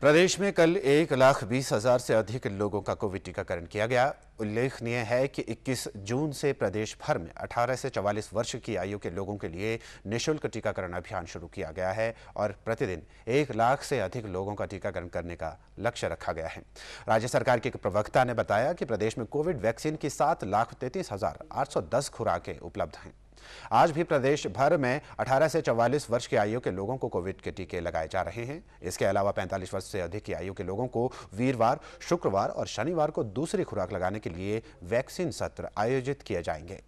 प्रदेश में कल एक लाख बीस हजार से अधिक लोगों का कोविड टीकाकरण किया गया उल्लेखनीय है कि 21 जून से प्रदेश भर में 18 से 44 वर्ष की आयु के लोगों के लिए निशुल्क टीकाकरण अभियान शुरू किया गया है और प्रतिदिन एक लाख से अधिक लोगों का टीकाकरण करने का लक्ष्य रखा गया है राज्य सरकार के एक प्रवक्ता ने बताया कि प्रदेश में कोविड वैक्सीन की सात लाख तैतीस हजार आठ सौ दस खुराकें उपलब्ध हैं आज भी प्रदेश भर में 18 से 44 वर्ष की आयु के लोगों को कोविड के टीके लगाए जा रहे हैं इसके अलावा 45 वर्ष से अधिक की आयु के लोगों को वीरवार शुक्रवार और शनिवार को दूसरी खुराक लगाने के लिए वैक्सीन सत्र आयोजित किए जाएंगे